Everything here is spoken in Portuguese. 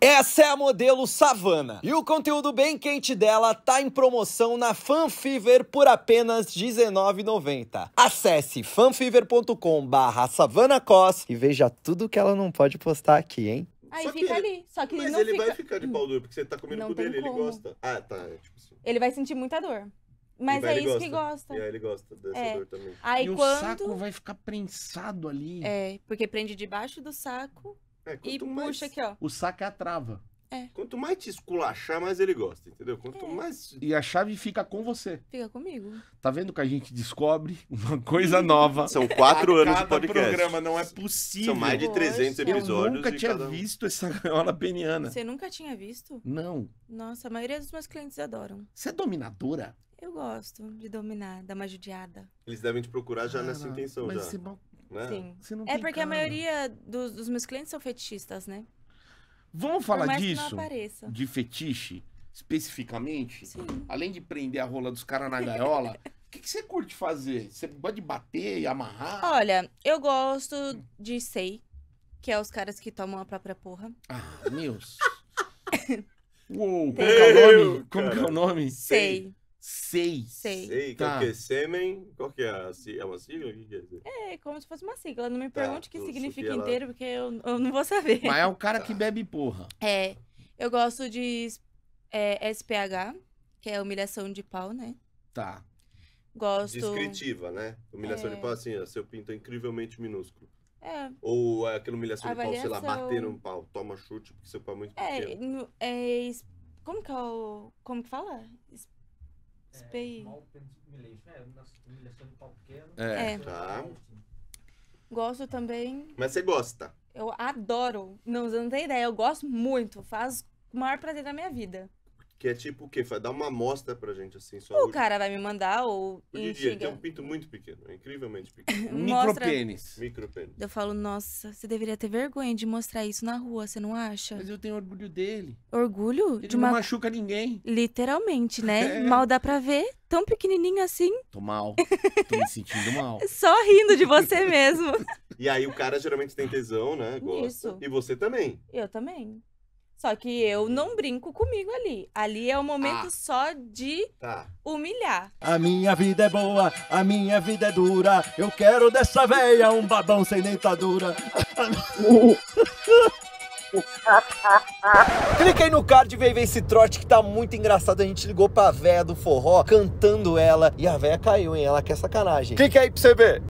Essa é a modelo Savana e o conteúdo bem quente dela tá em promoção na Fanfever por apenas R$19,90. Acesse fanfever.com/savanacos e veja tudo que ela não pode postar aqui, hein? Aí Só fica ali. Só que Mas ele, não fica... vai ficar de pau duro, porque você tá comendo com dele, ele gosta. Ah, tá. É tipo assim. Ele vai sentir muita dor. Mas é isso gosta. que gosta. E aí ele gosta dessa é. dor também. Aí, e quando... o saco vai ficar prensado ali. É, porque prende debaixo do saco é, e mais... puxa aqui, ó. O saco é a trava. É. Quanto mais te esculachar, mais ele gosta, entendeu? Quanto é. mais. E a chave fica com você. Fica comigo. Tá vendo que a gente descobre uma coisa nova. São quatro anos de podcast. programa, não é possível. São mais de 300 Poxa. episódios. Eu nunca tinha visto essa gaiola peniana. Você nunca tinha visto? Não. Nossa, a maioria dos meus clientes adoram. Você é dominadora? Eu gosto de dominar, dar uma judiada. Eles devem te procurar já Cara, nessa intenção. Mas já. Você né? Sim. é porque cara. a maioria dos, dos, meus clientes são fetichistas, né? Vamos falar disso? De fetiche, especificamente? Sim. Além de prender a rola dos caras na gaiola, o que, que, você curte fazer? Você gosta de bater e amarrar? Olha, eu gosto de sei, que é os caras que tomam a própria porra. Ah, meus. Uou, como, é o nome? Como que é o nome? É sei. Seis. Sei. Sei, que é o tá. quê? Sêmen? Qual que é? É uma sigla? É, é? como se fosse uma sigla. Não me tá, pergunte o que significa ela- inteiro, porque eu, eu não vou saber. Mas é o cara que tá. bebe porra. É, eu gosto de é, SPH, que é humilhação de pau, né? Tá. Gosto. Descritiva, né? Humilhação é. de pau, assim, ó, seu pinto é incrivelmente minúsculo. É, Ou é aquela humilhação de pau, sei lá, bater um pau, toma chute, porque seu pau é muito é, pequeno. é Como que é o. Como que fala? Es- é, SPI. Né? É, é. é tá. Gosto também. Mas você gosta? Eu adoro. Não, você não tem ideia. Eu gosto muito. Faz o maior prazer da minha vida. Que é tipo o quê? Dá uma amostra pra gente, assim, só. O cara vai me mandar ou. O tem um pinto muito pequeno, é incrivelmente pequeno. Micropênis. Micropênis. Eu falo, nossa, você deveria ter vergonha de mostrar isso na rua, você não acha? Mas eu tenho orgulho dele. Orgulho? Ele de não uma... machuca ninguém. Literalmente, né? É. Mal dá pra ver. Tão pequenininho assim. Tô mal. Tô me sentindo mal. Só rindo de você mesmo. e aí o cara geralmente tem tesão, né? Gosta. Isso. E você também. Eu também. Só que eu não brinco comigo ali. Ali é o momento ah, só de tá. humilhar. A minha vida é boa, a minha vida é dura. Eu quero dessa veia um babão sem dentadura. Clique aí no card e veja ver esse trote que tá muito engraçado. A gente ligou pra véia do forró cantando ela e a véia caiu, hein? Ela quer sacanagem. Clica aí pra você ver.